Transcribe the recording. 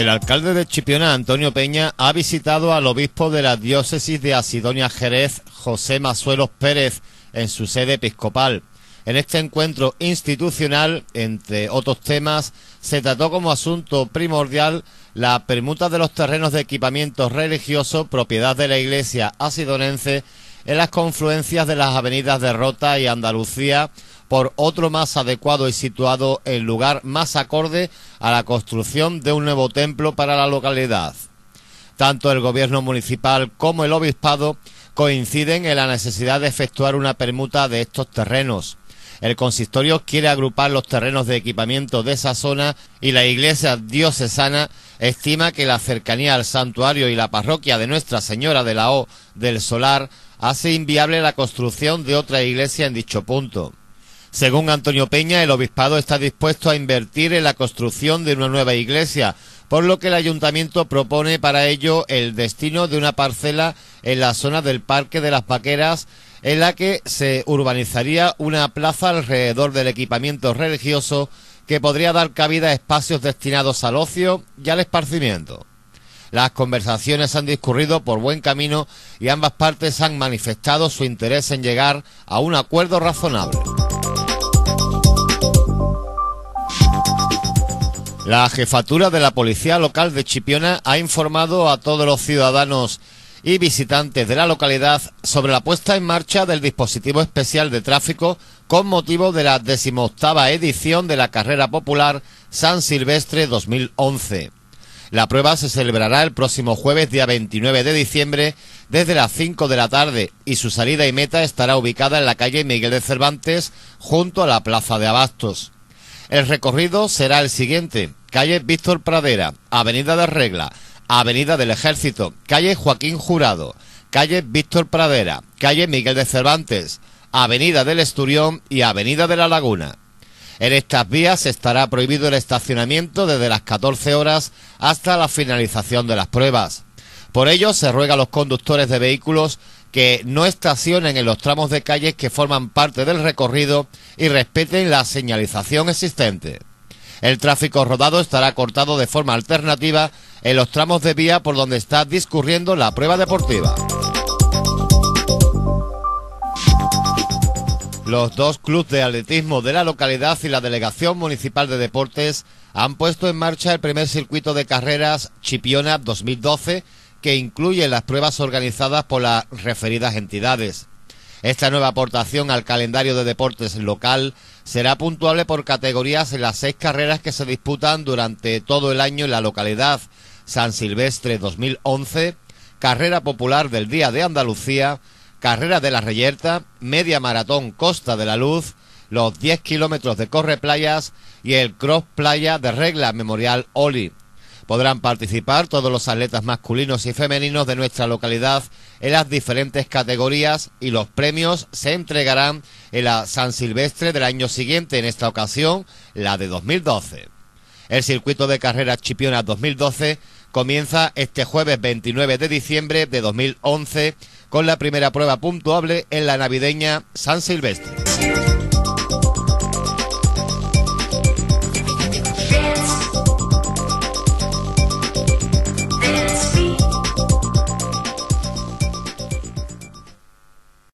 El alcalde de Chipiona, Antonio Peña, ha visitado al obispo de la diócesis de Asidonia Jerez, José Masuelos Pérez, en su sede episcopal. En este encuentro institucional, entre otros temas, se trató como asunto primordial la permuta de los terrenos de equipamiento religioso propiedad de la iglesia asidonense en las confluencias de las avenidas de Rota y Andalucía, por otro más adecuado y situado en lugar más acorde a la construcción de un nuevo templo para la localidad. Tanto el gobierno municipal como el obispado coinciden en la necesidad de efectuar una permuta de estos terrenos. El consistorio quiere agrupar los terrenos de equipamiento de esa zona y la iglesia diocesana estima que la cercanía al santuario y la parroquia de Nuestra Señora de la O del Solar hace inviable la construcción de otra iglesia en dicho punto. Según Antonio Peña, el obispado está dispuesto a invertir en la construcción de una nueva iglesia, por lo que el ayuntamiento propone para ello el destino de una parcela en la zona del Parque de las Paqueras, en la que se urbanizaría una plaza alrededor del equipamiento religioso que podría dar cabida a espacios destinados al ocio y al esparcimiento. Las conversaciones han discurrido por buen camino y ambas partes han manifestado su interés en llegar a un acuerdo razonable. La jefatura de la Policía Local de Chipiona ha informado a todos los ciudadanos y visitantes de la localidad sobre la puesta en marcha del dispositivo especial de tráfico con motivo de la decimoctava edición de la carrera popular San Silvestre 2011. La prueba se celebrará el próximo jueves día 29 de diciembre desde las 5 de la tarde y su salida y meta estará ubicada en la calle Miguel de Cervantes junto a la Plaza de Abastos. El recorrido será el siguiente. Calle Víctor Pradera, Avenida de Regla, Avenida del Ejército, Calle Joaquín Jurado, Calle Víctor Pradera, Calle Miguel de Cervantes, Avenida del Esturión y Avenida de la Laguna. En estas vías estará prohibido el estacionamiento desde las 14 horas hasta la finalización de las pruebas. Por ello, se ruega a los conductores de vehículos que no estacionen en los tramos de calles que forman parte del recorrido y respeten la señalización existente. El tráfico rodado estará cortado de forma alternativa en los tramos de vía por donde está discurriendo la prueba deportiva. Los dos clubes de atletismo de la localidad y la Delegación Municipal de Deportes han puesto en marcha el primer circuito de carreras Chipiona 2012 que incluye las pruebas organizadas por las referidas entidades. Esta nueva aportación al calendario de deportes local será puntuable por categorías en las seis carreras que se disputan durante todo el año en la localidad. San Silvestre 2011, Carrera Popular del Día de Andalucía, Carrera de la Reyerta, Media Maratón Costa de la Luz, los 10 kilómetros de Corre Playas y el Cross Playa de Regla Memorial Oli. Podrán participar todos los atletas masculinos y femeninos de nuestra localidad en las diferentes categorías y los premios se entregarán en la San Silvestre del año siguiente, en esta ocasión la de 2012. El circuito de carreras Chipiona 2012 comienza este jueves 29 de diciembre de 2011 con la primera prueba puntuable en la navideña San Silvestre.